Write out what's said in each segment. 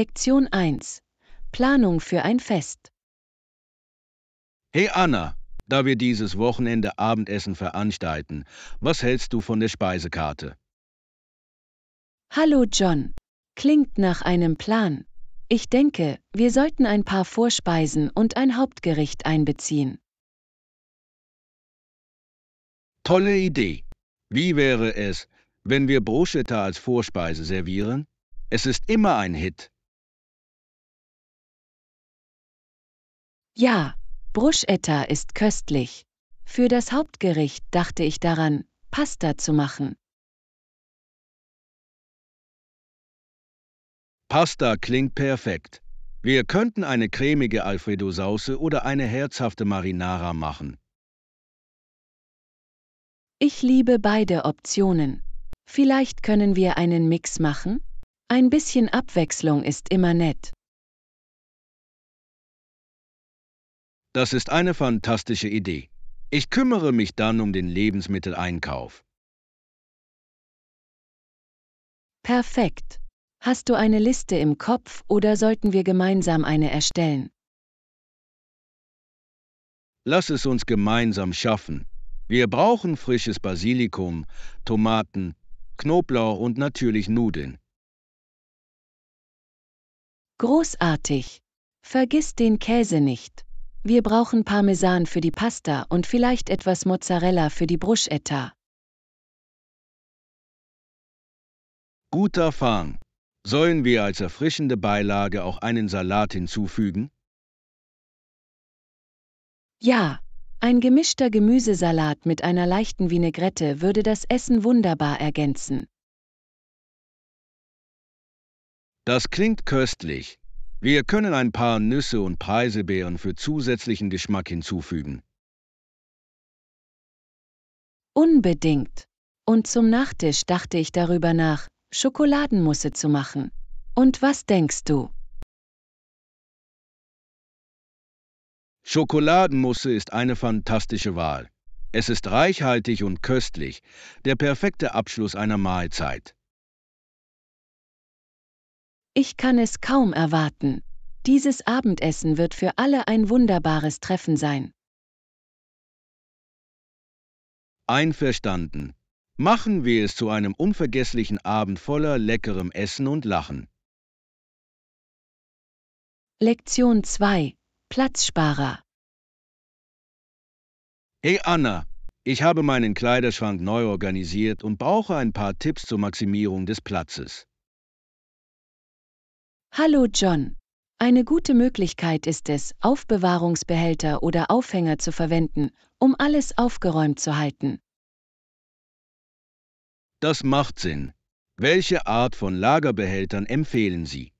Lektion 1 Planung für ein Fest Hey Anna, da wir dieses Wochenende Abendessen veranstalten, was hältst du von der Speisekarte? Hallo John, klingt nach einem Plan. Ich denke, wir sollten ein paar Vorspeisen und ein Hauptgericht einbeziehen. Tolle Idee. Wie wäre es, wenn wir Bruschetta als Vorspeise servieren? Es ist immer ein Hit. Ja, Bruschetta ist köstlich. Für das Hauptgericht dachte ich daran, Pasta zu machen. Pasta klingt perfekt. Wir könnten eine cremige Alfredo-Sauce oder eine herzhafte Marinara machen. Ich liebe beide Optionen. Vielleicht können wir einen Mix machen? Ein bisschen Abwechslung ist immer nett. Das ist eine fantastische Idee. Ich kümmere mich dann um den Lebensmitteleinkauf. Perfekt. Hast du eine Liste im Kopf oder sollten wir gemeinsam eine erstellen? Lass es uns gemeinsam schaffen. Wir brauchen frisches Basilikum, Tomaten, Knoblauch und natürlich Nudeln. Großartig. Vergiss den Käse nicht. Wir brauchen Parmesan für die Pasta und vielleicht etwas Mozzarella für die Bruschetta. Guter Fang. Sollen wir als erfrischende Beilage auch einen Salat hinzufügen? Ja, ein gemischter Gemüsesalat mit einer leichten Vinaigrette würde das Essen wunderbar ergänzen. Das klingt köstlich. Wir können ein paar Nüsse und Preisebeeren für zusätzlichen Geschmack hinzufügen. Unbedingt. Und zum Nachtisch dachte ich darüber nach, Schokoladenmusse zu machen. Und was denkst du? Schokoladenmusse ist eine fantastische Wahl. Es ist reichhaltig und köstlich, der perfekte Abschluss einer Mahlzeit. Ich kann es kaum erwarten. Dieses Abendessen wird für alle ein wunderbares Treffen sein. Einverstanden. Machen wir es zu einem unvergesslichen Abend voller leckerem Essen und Lachen. Lektion 2. Platzsparer. Hey Anna, ich habe meinen Kleiderschrank neu organisiert und brauche ein paar Tipps zur Maximierung des Platzes. Hallo John. Eine gute Möglichkeit ist es, Aufbewahrungsbehälter oder Aufhänger zu verwenden, um alles aufgeräumt zu halten. Das macht Sinn. Welche Art von Lagerbehältern empfehlen Sie?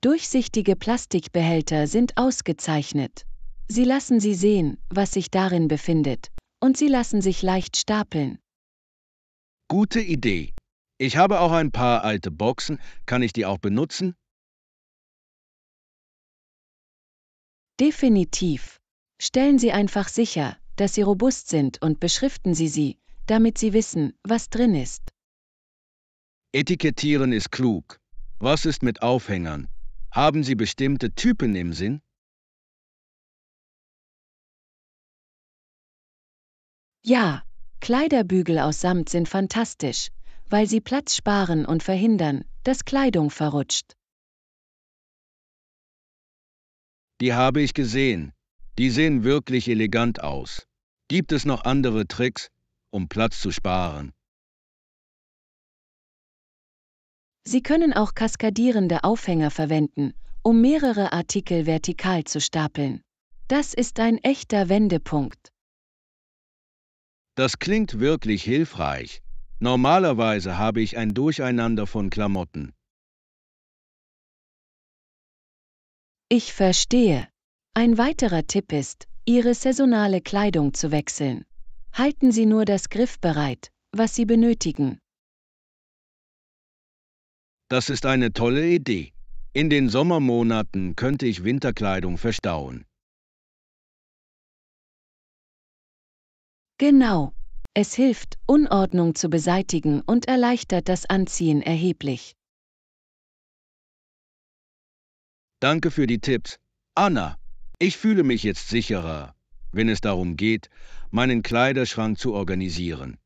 Durchsichtige Plastikbehälter sind ausgezeichnet. Sie lassen Sie sehen, was sich darin befindet, und sie lassen sich leicht stapeln. Gute Idee. Ich habe auch ein paar alte Boxen. Kann ich die auch benutzen? Definitiv. Stellen Sie einfach sicher, dass sie robust sind und beschriften Sie sie, damit Sie wissen, was drin ist. Etikettieren ist klug. Was ist mit Aufhängern? Haben Sie bestimmte Typen im Sinn? Ja, Kleiderbügel aus Samt sind fantastisch, weil sie Platz sparen und verhindern, dass Kleidung verrutscht. Die habe ich gesehen. Die sehen wirklich elegant aus. Gibt es noch andere Tricks, um Platz zu sparen? Sie können auch kaskadierende Aufhänger verwenden, um mehrere Artikel vertikal zu stapeln. Das ist ein echter Wendepunkt. Das klingt wirklich hilfreich. Normalerweise habe ich ein Durcheinander von Klamotten. Ich verstehe. Ein weiterer Tipp ist, Ihre saisonale Kleidung zu wechseln. Halten Sie nur das Griff bereit, was Sie benötigen. Das ist eine tolle Idee. In den Sommermonaten könnte ich Winterkleidung verstauen. Genau. Es hilft, Unordnung zu beseitigen und erleichtert das Anziehen erheblich. Danke für die Tipps. Anna, ich fühle mich jetzt sicherer, wenn es darum geht, meinen Kleiderschrank zu organisieren.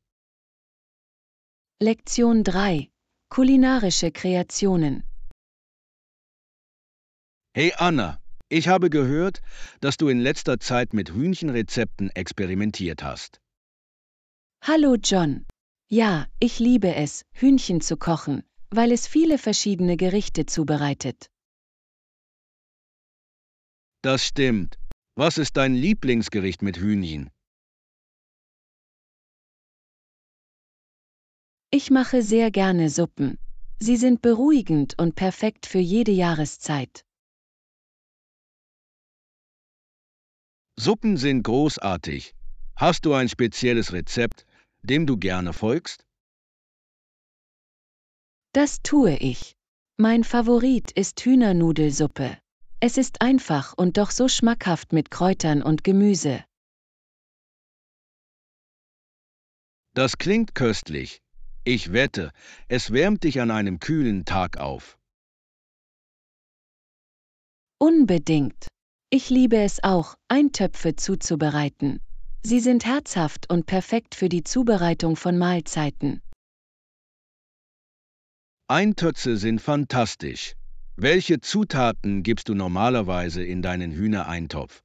Lektion 3. Kulinarische Kreationen. Hey Anna, ich habe gehört, dass du in letzter Zeit mit Hühnchenrezepten experimentiert hast. Hallo John. Ja, ich liebe es, Hühnchen zu kochen, weil es viele verschiedene Gerichte zubereitet. Das stimmt. Was ist dein Lieblingsgericht mit Hühnchen? Ich mache sehr gerne Suppen. Sie sind beruhigend und perfekt für jede Jahreszeit. Suppen sind großartig. Hast du ein spezielles Rezept? dem du gerne folgst? Das tue ich. Mein Favorit ist Hühnernudelsuppe. Es ist einfach und doch so schmackhaft mit Kräutern und Gemüse. Das klingt köstlich. Ich wette, es wärmt dich an einem kühlen Tag auf. Unbedingt. Ich liebe es auch, Eintöpfe zuzubereiten. Sie sind herzhaft und perfekt für die Zubereitung von Mahlzeiten. Eintötze sind fantastisch. Welche Zutaten gibst du normalerweise in deinen Hühnereintopf?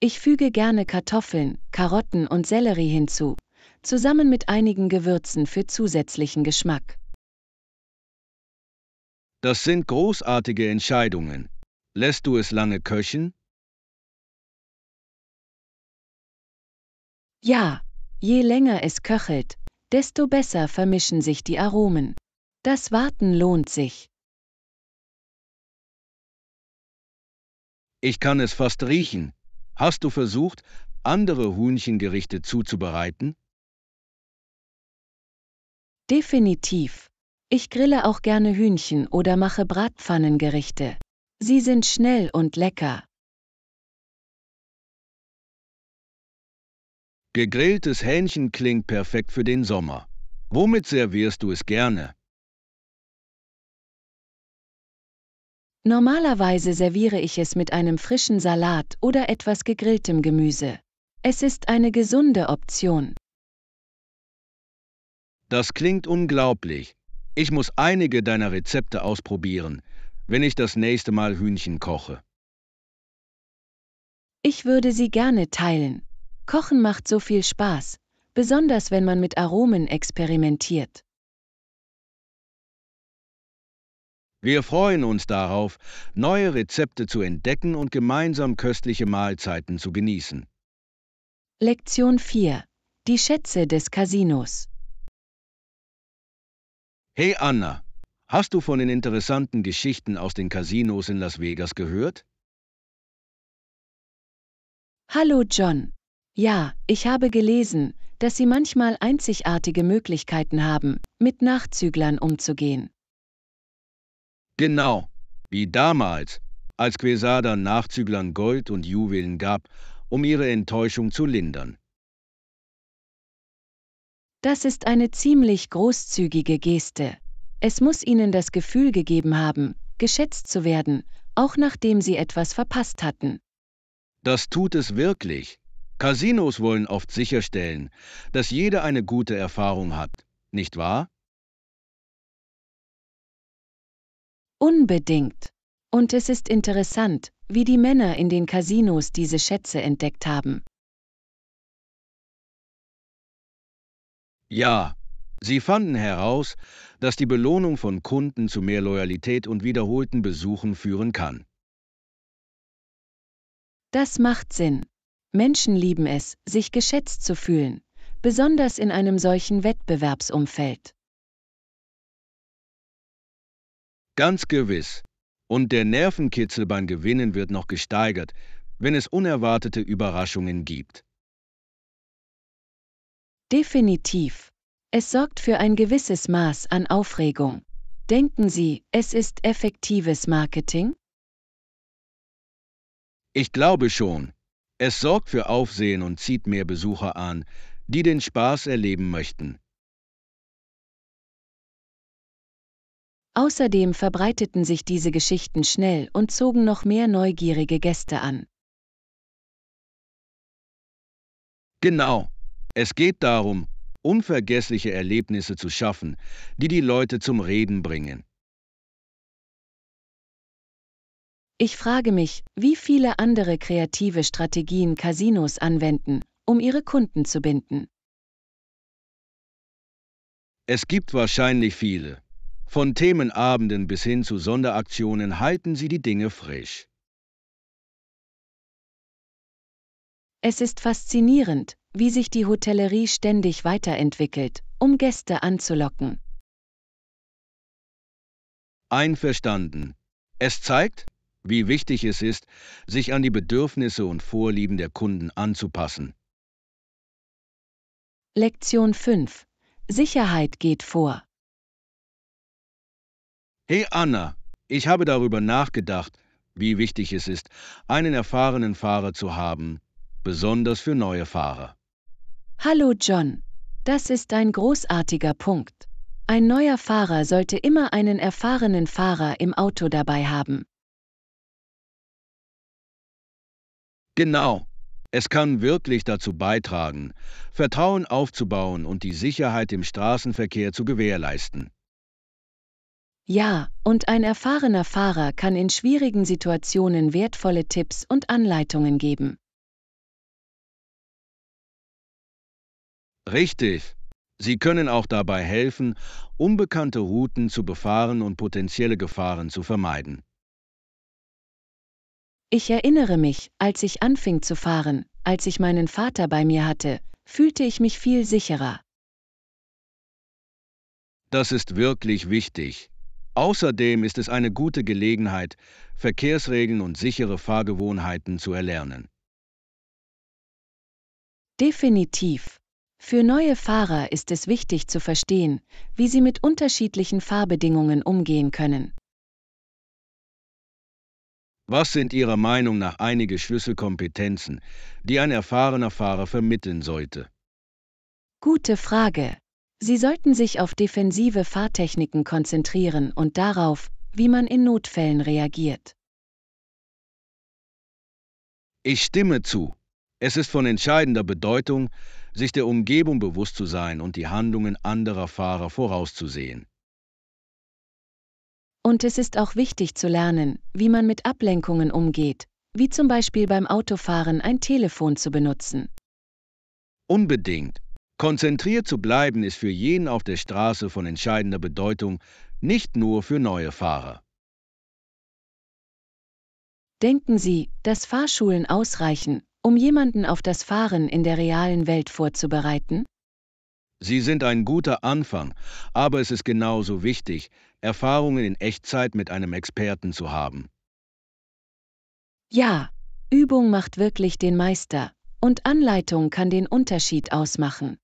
Ich füge gerne Kartoffeln, Karotten und Sellerie hinzu, zusammen mit einigen Gewürzen für zusätzlichen Geschmack. Das sind großartige Entscheidungen. Lässt du es lange köcheln? Ja, je länger es köchelt, desto besser vermischen sich die Aromen. Das Warten lohnt sich. Ich kann es fast riechen. Hast du versucht, andere Hühnchengerichte zuzubereiten? Definitiv. Ich grille auch gerne Hühnchen oder mache Bratpfannengerichte. Sie sind schnell und lecker. Gegrilltes Hähnchen klingt perfekt für den Sommer. Womit servierst du es gerne? Normalerweise serviere ich es mit einem frischen Salat oder etwas gegrilltem Gemüse. Es ist eine gesunde Option. Das klingt unglaublich. Ich muss einige deiner Rezepte ausprobieren, wenn ich das nächste Mal Hühnchen koche. Ich würde sie gerne teilen. Kochen macht so viel Spaß, besonders wenn man mit Aromen experimentiert. Wir freuen uns darauf, neue Rezepte zu entdecken und gemeinsam köstliche Mahlzeiten zu genießen. Lektion 4. Die Schätze des Casinos. Hey Anna, hast du von den interessanten Geschichten aus den Casinos in Las Vegas gehört? Hallo John, ja, ich habe gelesen, dass Sie manchmal einzigartige Möglichkeiten haben, mit Nachzüglern umzugehen. Genau, wie damals, als Quesada Nachzüglern Gold und Juwelen gab, um ihre Enttäuschung zu lindern. Das ist eine ziemlich großzügige Geste. Es muss ihnen das Gefühl gegeben haben, geschätzt zu werden, auch nachdem sie etwas verpasst hatten. Das tut es wirklich. Casinos wollen oft sicherstellen, dass jeder eine gute Erfahrung hat, nicht wahr? Unbedingt. Und es ist interessant, wie die Männer in den Casinos diese Schätze entdeckt haben. Ja, sie fanden heraus, dass die Belohnung von Kunden zu mehr Loyalität und wiederholten Besuchen führen kann. Das macht Sinn. Menschen lieben es, sich geschätzt zu fühlen, besonders in einem solchen Wettbewerbsumfeld. Ganz gewiss. Und der Nervenkitzel beim Gewinnen wird noch gesteigert, wenn es unerwartete Überraschungen gibt. Definitiv. Es sorgt für ein gewisses Maß an Aufregung. Denken Sie, es ist effektives Marketing? Ich glaube schon. Es sorgt für Aufsehen und zieht mehr Besucher an, die den Spaß erleben möchten. Außerdem verbreiteten sich diese Geschichten schnell und zogen noch mehr neugierige Gäste an. Genau, es geht darum, unvergessliche Erlebnisse zu schaffen, die die Leute zum Reden bringen. Ich frage mich, wie viele andere kreative Strategien Casinos anwenden, um ihre Kunden zu binden. Es gibt wahrscheinlich viele. Von Themenabenden bis hin zu Sonderaktionen halten sie die Dinge frisch. Es ist faszinierend, wie sich die Hotellerie ständig weiterentwickelt, um Gäste anzulocken. Einverstanden. Es zeigt, wie wichtig es ist, sich an die Bedürfnisse und Vorlieben der Kunden anzupassen. Lektion 5. Sicherheit geht vor. Hey Anna, ich habe darüber nachgedacht, wie wichtig es ist, einen erfahrenen Fahrer zu haben, besonders für neue Fahrer. Hallo John, das ist ein großartiger Punkt. Ein neuer Fahrer sollte immer einen erfahrenen Fahrer im Auto dabei haben. Genau. Es kann wirklich dazu beitragen, Vertrauen aufzubauen und die Sicherheit im Straßenverkehr zu gewährleisten. Ja, und ein erfahrener Fahrer kann in schwierigen Situationen wertvolle Tipps und Anleitungen geben. Richtig. Sie können auch dabei helfen, unbekannte Routen zu befahren und potenzielle Gefahren zu vermeiden. Ich erinnere mich, als ich anfing zu fahren, als ich meinen Vater bei mir hatte, fühlte ich mich viel sicherer. Das ist wirklich wichtig. Außerdem ist es eine gute Gelegenheit, Verkehrsregeln und sichere Fahrgewohnheiten zu erlernen. Definitiv. Für neue Fahrer ist es wichtig zu verstehen, wie sie mit unterschiedlichen Fahrbedingungen umgehen können. Was sind Ihrer Meinung nach einige Schlüsselkompetenzen, die ein erfahrener Fahrer vermitteln sollte? Gute Frage. Sie sollten sich auf defensive Fahrtechniken konzentrieren und darauf, wie man in Notfällen reagiert. Ich stimme zu. Es ist von entscheidender Bedeutung, sich der Umgebung bewusst zu sein und die Handlungen anderer Fahrer vorauszusehen. Und es ist auch wichtig zu lernen, wie man mit Ablenkungen umgeht, wie zum Beispiel beim Autofahren ein Telefon zu benutzen. Unbedingt. Konzentriert zu bleiben ist für jeden auf der Straße von entscheidender Bedeutung, nicht nur für neue Fahrer. Denken Sie, dass Fahrschulen ausreichen, um jemanden auf das Fahren in der realen Welt vorzubereiten? Sie sind ein guter Anfang, aber es ist genauso wichtig, Erfahrungen in Echtzeit mit einem Experten zu haben. Ja, Übung macht wirklich den Meister und Anleitung kann den Unterschied ausmachen.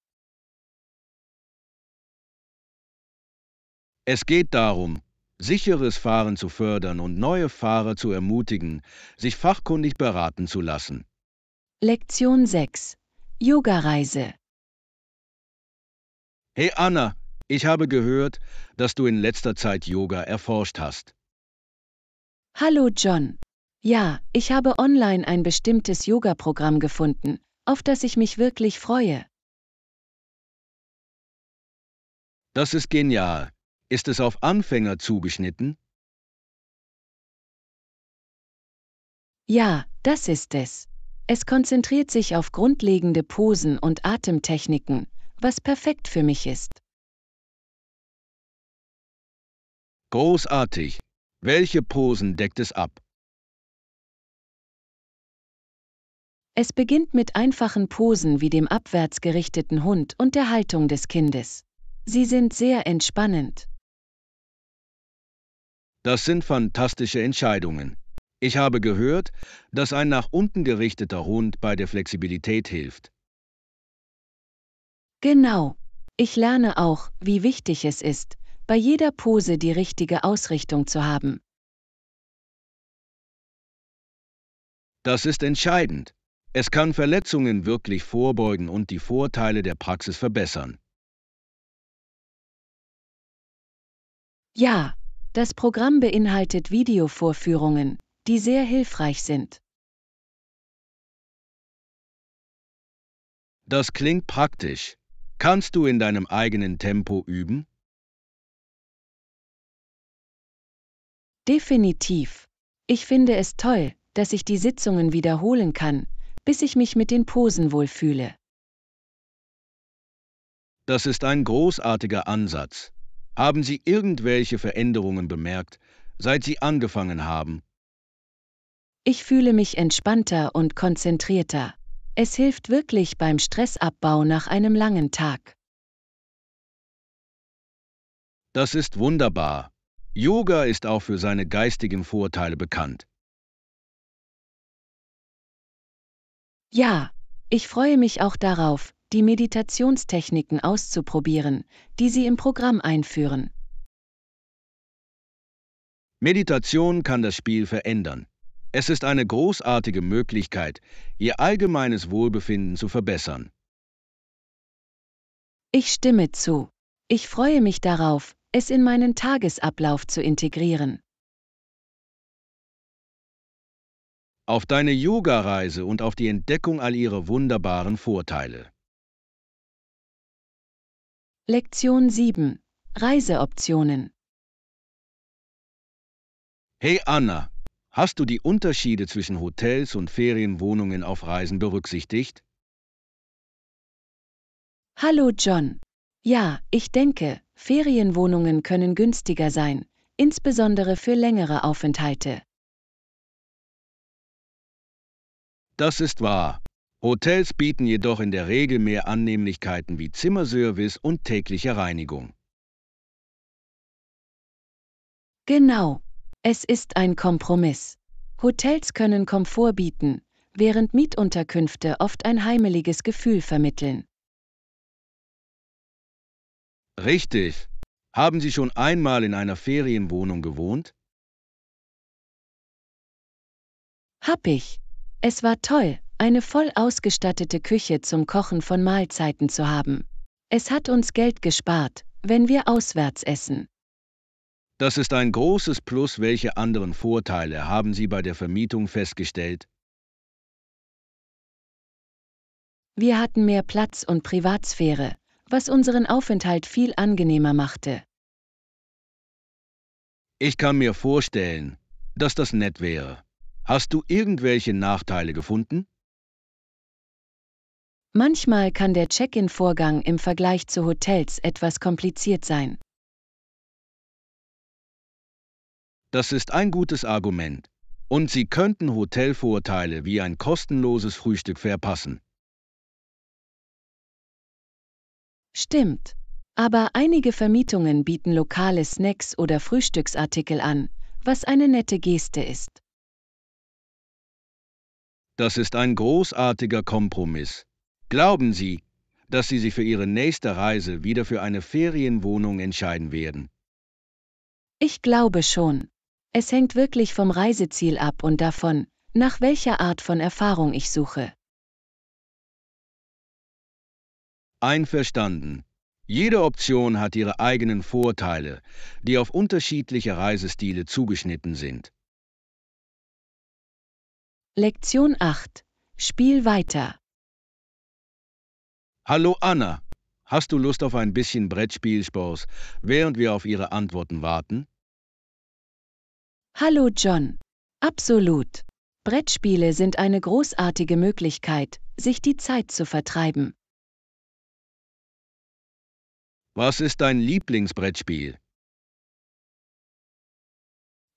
Es geht darum, sicheres Fahren zu fördern und neue Fahrer zu ermutigen, sich fachkundig beraten zu lassen. Lektion 6 Yoga-Reise Hey Anna, ich habe gehört, dass du in letzter Zeit Yoga erforscht hast. Hallo John. Ja, ich habe online ein bestimmtes Yoga-Programm gefunden, auf das ich mich wirklich freue. Das ist genial. Ist es auf Anfänger zugeschnitten? Ja, das ist es. Es konzentriert sich auf grundlegende Posen und Atemtechniken, was perfekt für mich ist. Großartig! Welche Posen deckt es ab? Es beginnt mit einfachen Posen wie dem abwärts gerichteten Hund und der Haltung des Kindes. Sie sind sehr entspannend. Das sind fantastische Entscheidungen. Ich habe gehört, dass ein nach unten gerichteter Hund bei der Flexibilität hilft. Genau. Ich lerne auch, wie wichtig es ist, bei jeder Pose die richtige Ausrichtung zu haben. Das ist entscheidend. Es kann Verletzungen wirklich vorbeugen und die Vorteile der Praxis verbessern. Ja, das Programm beinhaltet Videovorführungen, die sehr hilfreich sind. Das klingt praktisch. Kannst du in deinem eigenen Tempo üben? Definitiv. Ich finde es toll, dass ich die Sitzungen wiederholen kann, bis ich mich mit den Posen wohlfühle. Das ist ein großartiger Ansatz. Haben Sie irgendwelche Veränderungen bemerkt, seit Sie angefangen haben? Ich fühle mich entspannter und konzentrierter. Es hilft wirklich beim Stressabbau nach einem langen Tag. Das ist wunderbar. Yoga ist auch für seine geistigen Vorteile bekannt. Ja, ich freue mich auch darauf, die Meditationstechniken auszuprobieren, die Sie im Programm einführen. Meditation kann das Spiel verändern. Es ist eine großartige Möglichkeit, ihr allgemeines Wohlbefinden zu verbessern. Ich stimme zu. Ich freue mich darauf, es in meinen Tagesablauf zu integrieren. Auf deine Yoga-Reise und auf die Entdeckung all ihrer wunderbaren Vorteile. Lektion 7 Reiseoptionen Hey Anna, Hast du die Unterschiede zwischen Hotels und Ferienwohnungen auf Reisen berücksichtigt? Hallo John. Ja, ich denke, Ferienwohnungen können günstiger sein, insbesondere für längere Aufenthalte. Das ist wahr. Hotels bieten jedoch in der Regel mehr Annehmlichkeiten wie Zimmerservice und tägliche Reinigung. Genau. Es ist ein Kompromiss. Hotels können Komfort bieten, während Mietunterkünfte oft ein heimeliges Gefühl vermitteln. Richtig. Haben Sie schon einmal in einer Ferienwohnung gewohnt? Hab ich. Es war toll, eine voll ausgestattete Küche zum Kochen von Mahlzeiten zu haben. Es hat uns Geld gespart, wenn wir auswärts essen. Das ist ein großes Plus. Welche anderen Vorteile haben Sie bei der Vermietung festgestellt? Wir hatten mehr Platz und Privatsphäre, was unseren Aufenthalt viel angenehmer machte. Ich kann mir vorstellen, dass das nett wäre. Hast du irgendwelche Nachteile gefunden? Manchmal kann der Check-in-Vorgang im Vergleich zu Hotels etwas kompliziert sein. Das ist ein gutes Argument. Und Sie könnten Hotelvorteile wie ein kostenloses Frühstück verpassen. Stimmt. Aber einige Vermietungen bieten lokale Snacks oder Frühstücksartikel an, was eine nette Geste ist. Das ist ein großartiger Kompromiss. Glauben Sie, dass Sie sich für Ihre nächste Reise wieder für eine Ferienwohnung entscheiden werden? Ich glaube schon. Es hängt wirklich vom Reiseziel ab und davon, nach welcher Art von Erfahrung ich suche. Einverstanden. Jede Option hat ihre eigenen Vorteile, die auf unterschiedliche Reisestile zugeschnitten sind. Lektion 8. Spiel weiter. Hallo Anna, hast du Lust auf ein bisschen Brettspielspaß, während wir auf Ihre Antworten warten? Hallo John. Absolut. Brettspiele sind eine großartige Möglichkeit, sich die Zeit zu vertreiben. Was ist dein Lieblingsbrettspiel?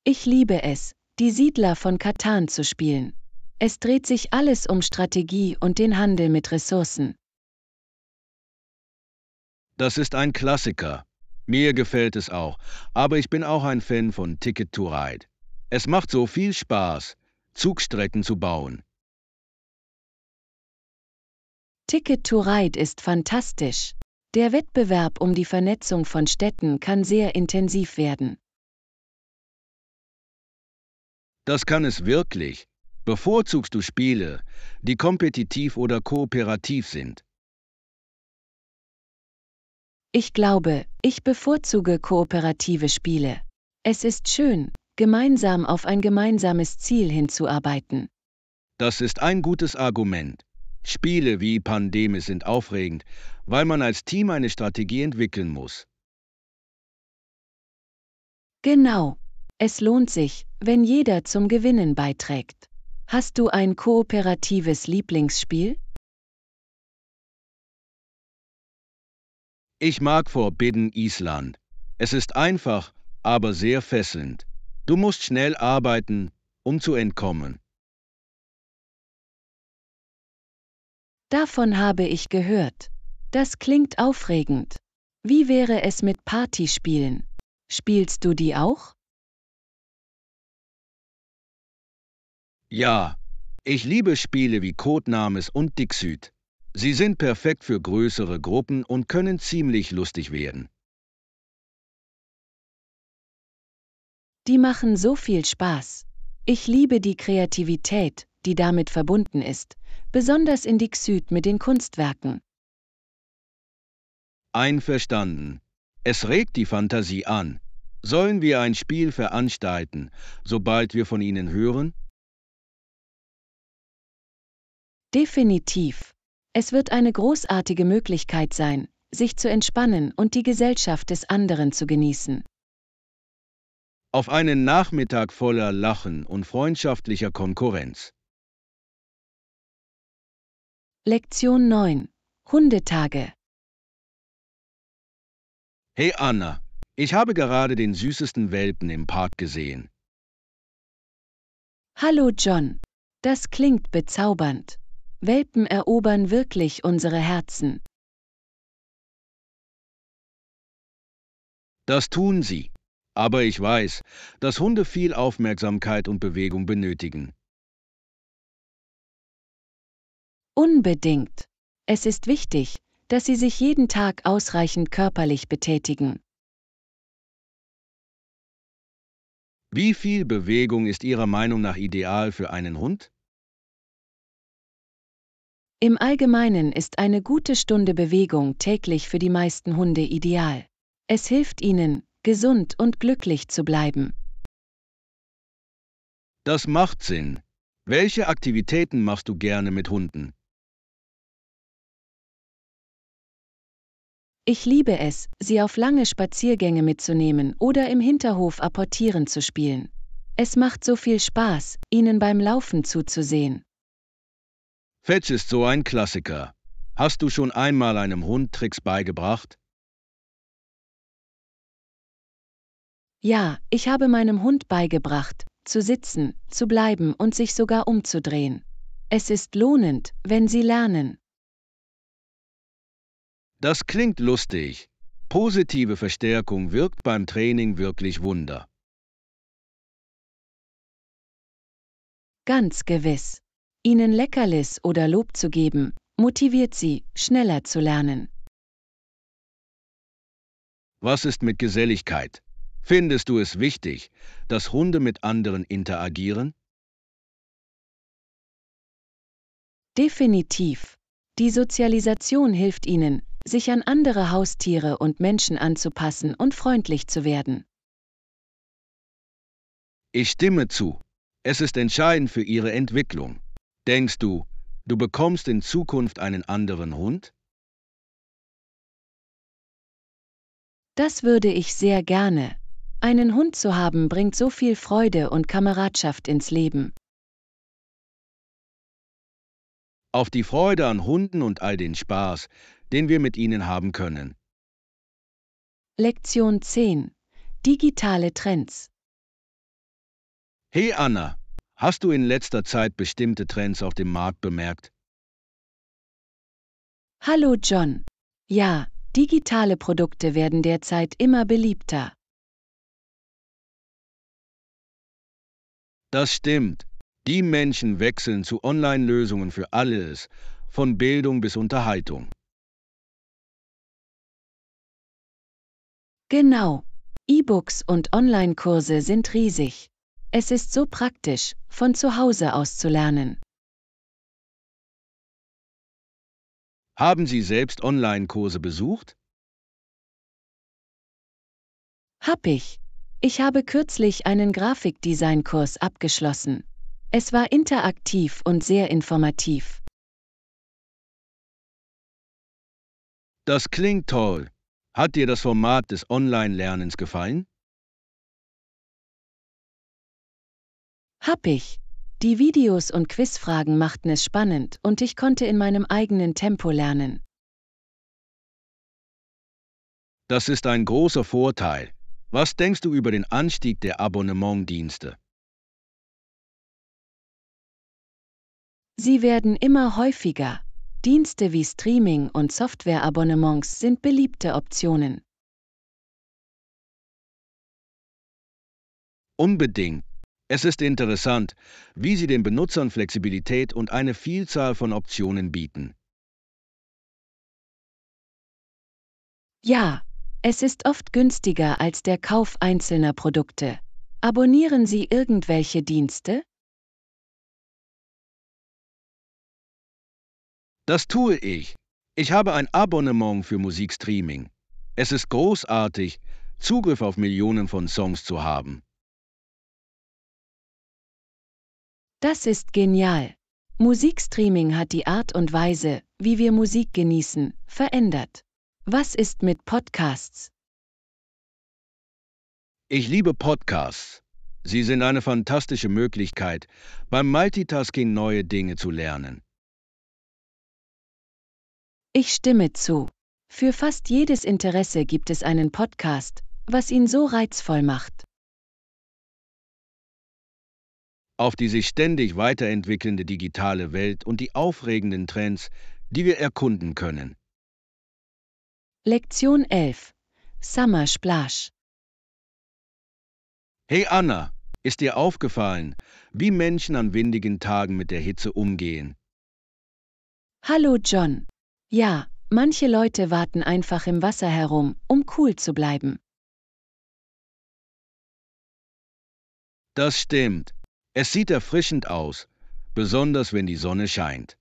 Ich liebe es, die Siedler von Katan zu spielen. Es dreht sich alles um Strategie und den Handel mit Ressourcen. Das ist ein Klassiker. Mir gefällt es auch, aber ich bin auch ein Fan von Ticket to Ride. Es macht so viel Spaß, Zugstrecken zu bauen. Ticket to Ride ist fantastisch. Der Wettbewerb um die Vernetzung von Städten kann sehr intensiv werden. Das kann es wirklich. Bevorzugst du Spiele, die kompetitiv oder kooperativ sind? Ich glaube, ich bevorzuge kooperative Spiele. Es ist schön, gemeinsam auf ein gemeinsames Ziel hinzuarbeiten. Das ist ein gutes Argument. Spiele wie Pandeme sind aufregend, weil man als Team eine Strategie entwickeln muss. Genau. Es lohnt sich, wenn jeder zum Gewinnen beiträgt. Hast du ein kooperatives Lieblingsspiel? Ich mag Forbidden Island. Es ist einfach, aber sehr fesselnd. Du musst schnell arbeiten, um zu entkommen. Davon habe ich gehört. Das klingt aufregend. Wie wäre es mit Partyspielen? Spielst du die auch? Ja, ich liebe Spiele wie Codenames und Dixit. Sie sind perfekt für größere Gruppen und können ziemlich lustig werden. Die machen so viel Spaß. Ich liebe die Kreativität, die damit verbunden ist, besonders in die Xyd mit den Kunstwerken. Einverstanden. Es regt die Fantasie an. Sollen wir ein Spiel veranstalten, sobald wir von Ihnen hören? Definitiv. Es wird eine großartige Möglichkeit sein, sich zu entspannen und die Gesellschaft des anderen zu genießen. Auf einen Nachmittag voller Lachen und freundschaftlicher Konkurrenz. Lektion 9. Hundetage. Hey Anna, ich habe gerade den süßesten Welpen im Park gesehen. Hallo John, das klingt bezaubernd. Welpen erobern wirklich unsere Herzen. Das tun sie. Aber ich weiß, dass Hunde viel Aufmerksamkeit und Bewegung benötigen. Unbedingt. Es ist wichtig, dass sie sich jeden Tag ausreichend körperlich betätigen. Wie viel Bewegung ist Ihrer Meinung nach ideal für einen Hund? Im Allgemeinen ist eine gute Stunde Bewegung täglich für die meisten Hunde ideal. Es hilft ihnen, gesund und glücklich zu bleiben. Das macht Sinn. Welche Aktivitäten machst du gerne mit Hunden? Ich liebe es, sie auf lange Spaziergänge mitzunehmen oder im Hinterhof apportieren zu spielen. Es macht so viel Spaß, ihnen beim Laufen zuzusehen. Fetch ist so ein Klassiker. Hast du schon einmal einem Hund Tricks beigebracht? Ja, ich habe meinem Hund beigebracht, zu sitzen, zu bleiben und sich sogar umzudrehen. Es ist lohnend, wenn sie lernen. Das klingt lustig. Positive Verstärkung wirkt beim Training wirklich Wunder. Ganz gewiss. Ihnen Leckerlis oder Lob zu geben, motiviert sie, schneller zu lernen. Was ist mit Geselligkeit? Findest du es wichtig, dass Hunde mit anderen interagieren? Definitiv. Die Sozialisation hilft ihnen, sich an andere Haustiere und Menschen anzupassen und freundlich zu werden. Ich stimme zu. Es ist entscheidend für ihre Entwicklung. Denkst du, du bekommst in Zukunft einen anderen Hund? Das würde ich sehr gerne. Einen Hund zu haben bringt so viel Freude und Kameradschaft ins Leben. Auf die Freude an Hunden und all den Spaß, den wir mit ihnen haben können. Lektion 10. Digitale Trends. Hey Anna, Hast du in letzter Zeit bestimmte Trends auf dem Markt bemerkt? Hallo John. Ja, digitale Produkte werden derzeit immer beliebter. Das stimmt. Die Menschen wechseln zu Online-Lösungen für alles, von Bildung bis Unterhaltung. Genau. E-Books und Online-Kurse sind riesig. Es ist so praktisch, von zu Hause aus zu lernen. Haben Sie selbst Online-Kurse besucht? Hab ich. Ich habe kürzlich einen Grafikdesign-Kurs abgeschlossen. Es war interaktiv und sehr informativ. Das klingt toll. Hat dir das Format des Online-Lernens gefallen? Hab ich. Die Videos und Quizfragen machten es spannend und ich konnte in meinem eigenen Tempo lernen. Das ist ein großer Vorteil. Was denkst du über den Anstieg der Abonnementdienste? Sie werden immer häufiger. Dienste wie Streaming und Softwareabonnements sind beliebte Optionen. Unbedingt. Es ist interessant, wie sie den Benutzern Flexibilität und eine Vielzahl von Optionen bieten. Ja, es ist oft günstiger als der Kauf einzelner Produkte. Abonnieren Sie irgendwelche Dienste? Das tue ich. Ich habe ein Abonnement für Musikstreaming. Es ist großartig, Zugriff auf Millionen von Songs zu haben. Das ist genial. Musikstreaming hat die Art und Weise, wie wir Musik genießen, verändert. Was ist mit Podcasts? Ich liebe Podcasts. Sie sind eine fantastische Möglichkeit, beim Multitasking neue Dinge zu lernen. Ich stimme zu. Für fast jedes Interesse gibt es einen Podcast, was ihn so reizvoll macht. auf die sich ständig weiterentwickelnde digitale Welt und die aufregenden Trends, die wir erkunden können. Lektion 11 Summer Splash Hey Anna, ist dir aufgefallen, wie Menschen an windigen Tagen mit der Hitze umgehen? Hallo John. Ja, manche Leute warten einfach im Wasser herum, um cool zu bleiben. Das stimmt. Es sieht erfrischend aus, besonders wenn die Sonne scheint.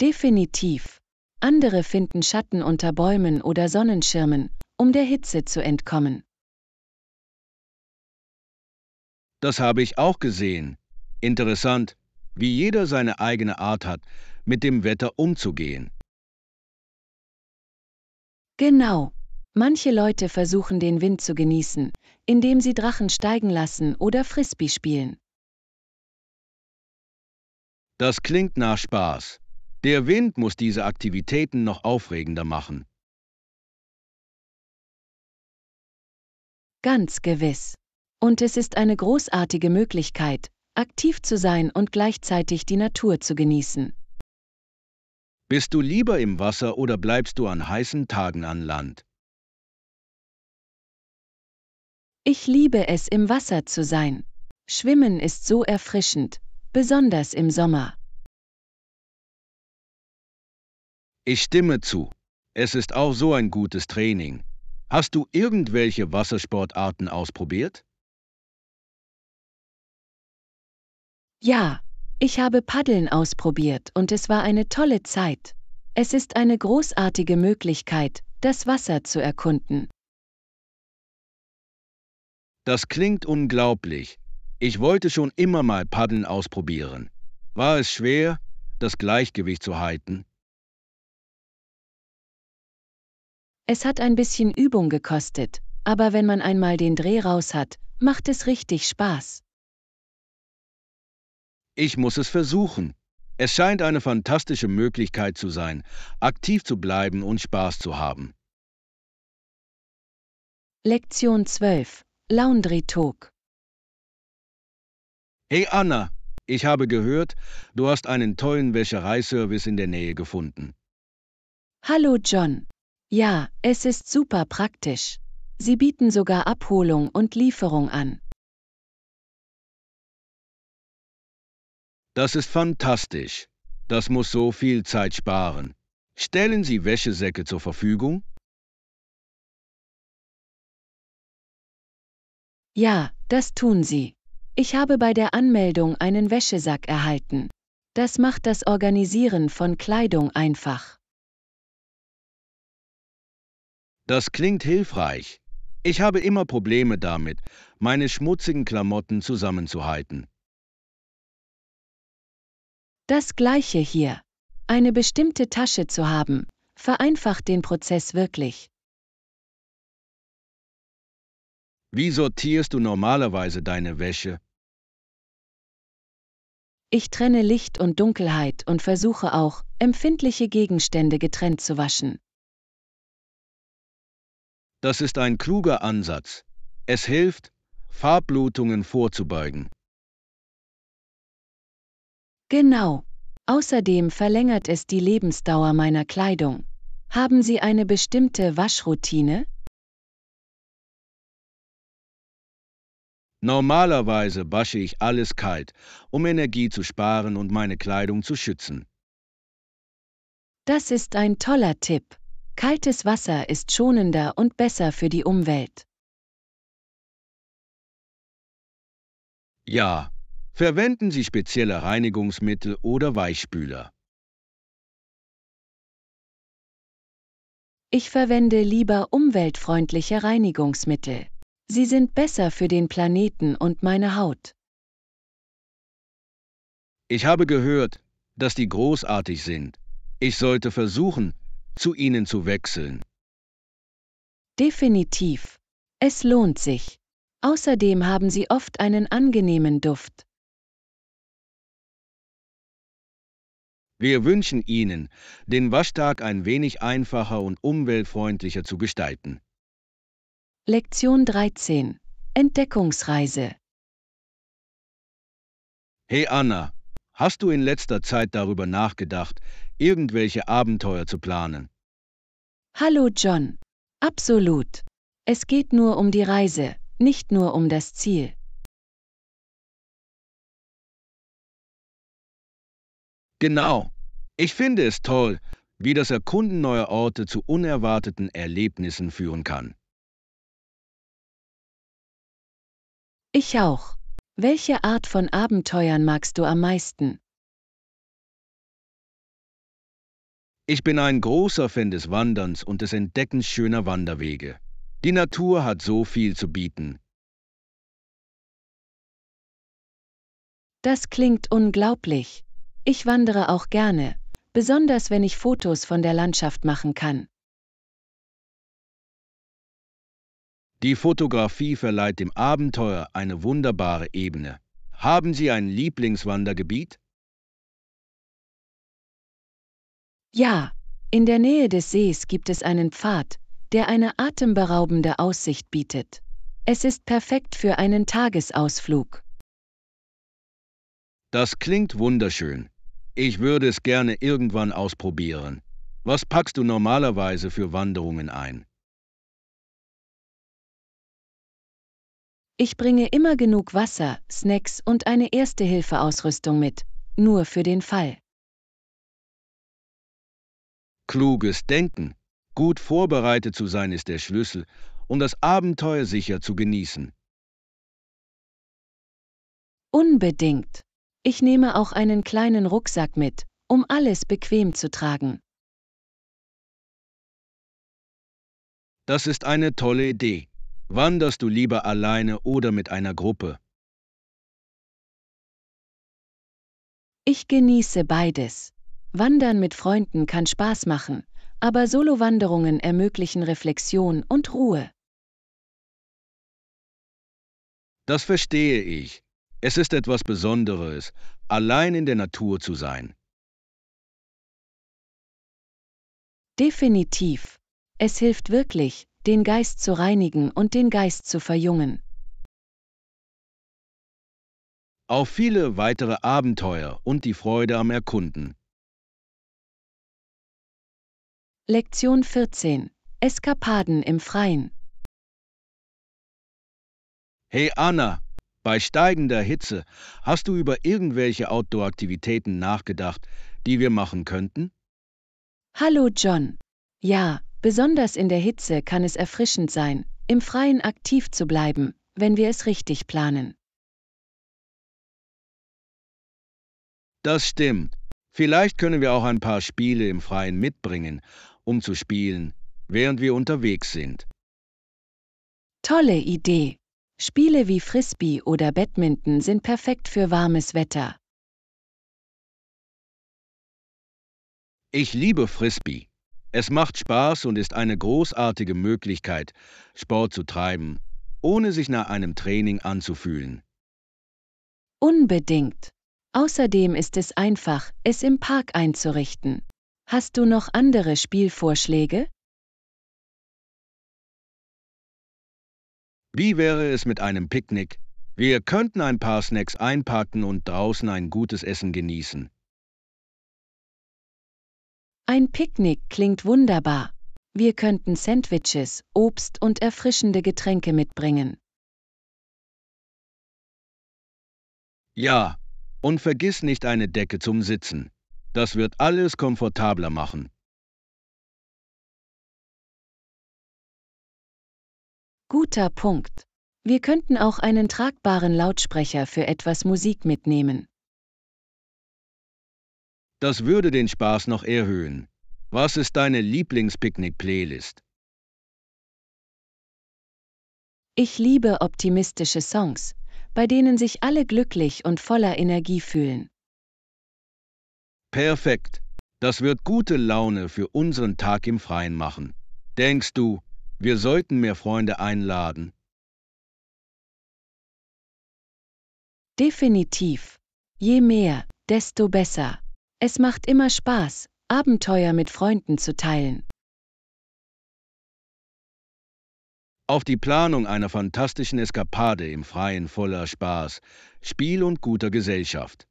Definitiv. Andere finden Schatten unter Bäumen oder Sonnenschirmen, um der Hitze zu entkommen. Das habe ich auch gesehen. Interessant, wie jeder seine eigene Art hat, mit dem Wetter umzugehen. Genau. Manche Leute versuchen den Wind zu genießen, indem sie Drachen steigen lassen oder Frisbee spielen. Das klingt nach Spaß. Der Wind muss diese Aktivitäten noch aufregender machen. Ganz gewiss. Und es ist eine großartige Möglichkeit, aktiv zu sein und gleichzeitig die Natur zu genießen. Bist du lieber im Wasser oder bleibst du an heißen Tagen an Land? Ich liebe es, im Wasser zu sein. Schwimmen ist so erfrischend, besonders im Sommer. Ich stimme zu. Es ist auch so ein gutes Training. Hast du irgendwelche Wassersportarten ausprobiert? Ja, ich habe Paddeln ausprobiert und es war eine tolle Zeit. Es ist eine großartige Möglichkeit, das Wasser zu erkunden. Das klingt unglaublich. Ich wollte schon immer mal Paddeln ausprobieren. War es schwer, das Gleichgewicht zu halten? Es hat ein bisschen Übung gekostet, aber wenn man einmal den Dreh raus hat, macht es richtig Spaß. Ich muss es versuchen. Es scheint eine fantastische Möglichkeit zu sein, aktiv zu bleiben und Spaß zu haben. Lektion 12 Laundry Talk. Hey Anna, ich habe gehört, du hast einen tollen Wäschereiservice in der Nähe gefunden. Hallo John. Ja, es ist super praktisch. Sie bieten sogar Abholung und Lieferung an. Das ist fantastisch. Das muss so viel Zeit sparen. Stellen Sie Wäschesäcke zur Verfügung? Ja, das tun sie. Ich habe bei der Anmeldung einen Wäschesack erhalten. Das macht das Organisieren von Kleidung einfach. Das klingt hilfreich. Ich habe immer Probleme damit, meine schmutzigen Klamotten zusammenzuhalten. Das gleiche hier. Eine bestimmte Tasche zu haben, vereinfacht den Prozess wirklich. Wie sortierst du normalerweise deine Wäsche? Ich trenne Licht und Dunkelheit und versuche auch, empfindliche Gegenstände getrennt zu waschen. Das ist ein kluger Ansatz. Es hilft, Farblutungen vorzubeugen. Genau. Außerdem verlängert es die Lebensdauer meiner Kleidung. Haben Sie eine bestimmte Waschroutine? Normalerweise wasche ich alles kalt, um Energie zu sparen und meine Kleidung zu schützen. Das ist ein toller Tipp. Kaltes Wasser ist schonender und besser für die Umwelt. Ja, verwenden Sie spezielle Reinigungsmittel oder Weichspüler. Ich verwende lieber umweltfreundliche Reinigungsmittel. Sie sind besser für den Planeten und meine Haut. Ich habe gehört, dass die großartig sind. Ich sollte versuchen, zu ihnen zu wechseln. Definitiv. Es lohnt sich. Außerdem haben sie oft einen angenehmen Duft. Wir wünschen Ihnen, den Waschtag ein wenig einfacher und umweltfreundlicher zu gestalten. Lektion 13 Entdeckungsreise Hey Anna, hast du in letzter Zeit darüber nachgedacht, irgendwelche Abenteuer zu planen? Hallo John, absolut. Es geht nur um die Reise, nicht nur um das Ziel. Genau. Ich finde es toll, wie das Erkunden neuer Orte zu unerwarteten Erlebnissen führen kann. Ich auch. Welche Art von Abenteuern magst du am meisten? Ich bin ein großer Fan des Wanderns und des Entdeckens schöner Wanderwege. Die Natur hat so viel zu bieten. Das klingt unglaublich. Ich wandere auch gerne, besonders wenn ich Fotos von der Landschaft machen kann. Die Fotografie verleiht dem Abenteuer eine wunderbare Ebene. Haben Sie ein Lieblingswandergebiet? Ja, in der Nähe des Sees gibt es einen Pfad, der eine atemberaubende Aussicht bietet. Es ist perfekt für einen Tagesausflug. Das klingt wunderschön. Ich würde es gerne irgendwann ausprobieren. Was packst du normalerweise für Wanderungen ein? Ich bringe immer genug Wasser, Snacks und eine Erste-Hilfe-Ausrüstung mit, nur für den Fall. Kluges Denken. Gut vorbereitet zu sein ist der Schlüssel, um das Abenteuer sicher zu genießen. Unbedingt. Ich nehme auch einen kleinen Rucksack mit, um alles bequem zu tragen. Das ist eine tolle Idee. Wanderst du lieber alleine oder mit einer Gruppe? Ich genieße beides. Wandern mit Freunden kann Spaß machen, aber Solowanderungen ermöglichen Reflexion und Ruhe. Das verstehe ich. Es ist etwas Besonderes, allein in der Natur zu sein. Definitiv. Es hilft wirklich, den Geist zu reinigen und den Geist zu verjüngen. Auf viele weitere Abenteuer und die Freude am Erkunden. Lektion 14 Eskapaden im Freien Hey Anna, bei steigender Hitze hast du über irgendwelche Outdoor-Aktivitäten nachgedacht, die wir machen könnten? Hallo John. Ja, Besonders in der Hitze kann es erfrischend sein, im Freien aktiv zu bleiben, wenn wir es richtig planen. Das stimmt. Vielleicht können wir auch ein paar Spiele im Freien mitbringen, um zu spielen, während wir unterwegs sind. Tolle Idee. Spiele wie Frisbee oder Badminton sind perfekt für warmes Wetter. Ich liebe Frisbee. Es macht Spaß und ist eine großartige Möglichkeit, Sport zu treiben, ohne sich nach einem Training anzufühlen. Unbedingt. Außerdem ist es einfach, es im Park einzurichten. Hast du noch andere Spielvorschläge? Wie wäre es mit einem Picknick? Wir könnten ein paar Snacks einpacken und draußen ein gutes Essen genießen. Ein Picknick klingt wunderbar. Wir könnten Sandwiches, Obst und erfrischende Getränke mitbringen. Ja, und vergiss nicht eine Decke zum Sitzen. Das wird alles komfortabler machen. Guter Punkt. Wir könnten auch einen tragbaren Lautsprecher für etwas Musik mitnehmen. Das würde den Spaß noch erhöhen. Was ist deine Lieblingspicknick-Playlist? Ich liebe optimistische Songs, bei denen sich alle glücklich und voller Energie fühlen. Perfekt. Das wird gute Laune für unseren Tag im Freien machen. Denkst du, wir sollten mehr Freunde einladen? Definitiv. Je mehr, desto besser. Es macht immer Spaß, Abenteuer mit Freunden zu teilen. Auf die Planung einer fantastischen Eskapade im Freien voller Spaß, Spiel und guter Gesellschaft.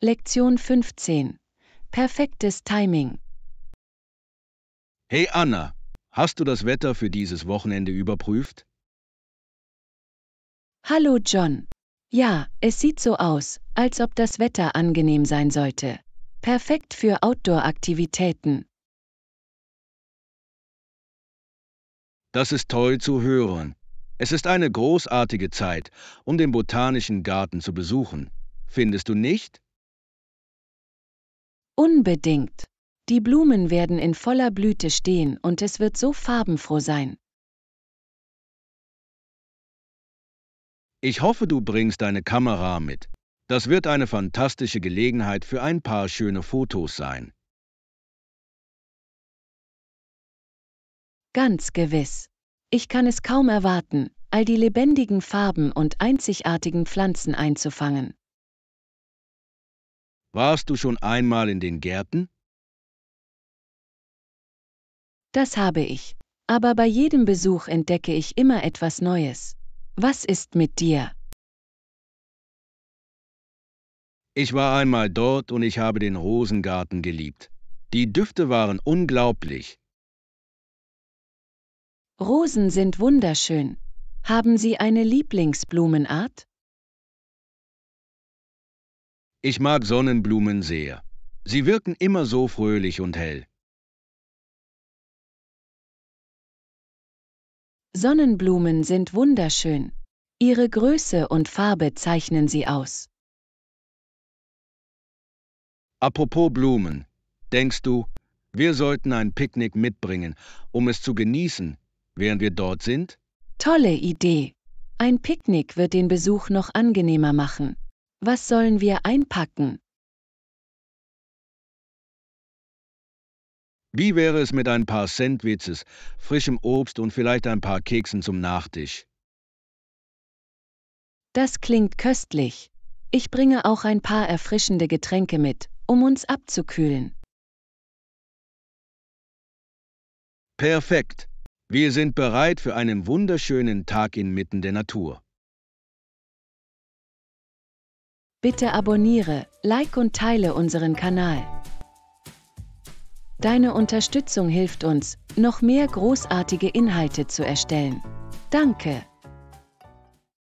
Lektion 15. Perfektes Timing. Hey Anna, hast du das Wetter für dieses Wochenende überprüft? Hallo John, ja, es sieht so aus, als ob das Wetter angenehm sein sollte. Perfekt für Outdoor-Aktivitäten. Das ist toll zu hören. Es ist eine großartige Zeit, um den Botanischen Garten zu besuchen. Findest du nicht? Unbedingt. Die Blumen werden in voller Blüte stehen und es wird so farbenfroh sein. Ich hoffe, du bringst deine Kamera mit. Das wird eine fantastische Gelegenheit für ein paar schöne Fotos sein. Ganz gewiss. Ich kann es kaum erwarten, all die lebendigen Farben und einzigartigen Pflanzen einzufangen. Warst du schon einmal in den Gärten? Das habe ich. Aber bei jedem Besuch entdecke ich immer etwas Neues. Was ist mit dir? Ich war einmal dort und ich habe den Rosengarten geliebt. Die Düfte waren unglaublich. Rosen sind wunderschön. Haben Sie eine Lieblingsblumenart? Ich mag Sonnenblumen sehr. Sie wirken immer so fröhlich und hell. Sonnenblumen sind wunderschön. Ihre Größe und Farbe zeichnen sie aus. Apropos Blumen, denkst du, wir sollten ein Picknick mitbringen, um es zu genießen, während wir dort sind? Tolle Idee. Ein Picknick wird den Besuch noch angenehmer machen. Was sollen wir einpacken? Wie wäre es mit ein paar Sandwiches, frischem Obst und vielleicht ein paar Keksen zum Nachtisch? Das klingt köstlich. Ich bringe auch ein paar erfrischende Getränke mit, um uns abzukühlen. Perfekt. Wir sind bereit für einen wunderschönen Tag inmitten der Natur. Bitte abonniere, like und teile unseren Kanal. Deine Unterstützung hilft uns, noch mehr großartige Inhalte zu erstellen. Danke!